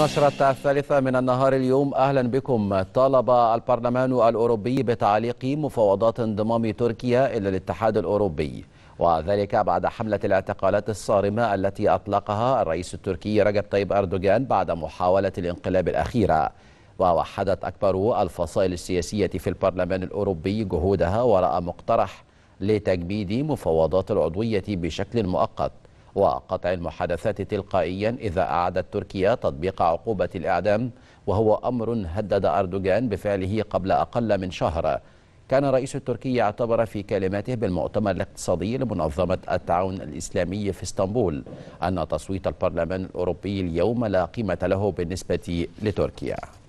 نشرة الثالثة من النهار اليوم أهلا بكم طالب البرلمان الأوروبي بتعليق مفاوضات انضمام تركيا إلى الاتحاد الأوروبي وذلك بعد حملة الاعتقالات الصارمة التي أطلقها الرئيس التركي رجب طيب أردوغان بعد محاولة الانقلاب الأخيرة ووحدت أكبر الفصائل السياسية في البرلمان الأوروبي جهودها وراء مقترح لتجميد مفاوضات العضوية بشكل مؤقت وقطع المحادثات تلقائيا إذا أعادت تركيا تطبيق عقوبة الإعدام وهو أمر هدد أردوغان بفعله قبل أقل من شهر كان رئيس التركي اعتبر في كلماته بالمؤتمر الاقتصادي لمنظمة التعاون الإسلامي في اسطنبول أن تصويت البرلمان الأوروبي اليوم لا قيمة له بالنسبة لتركيا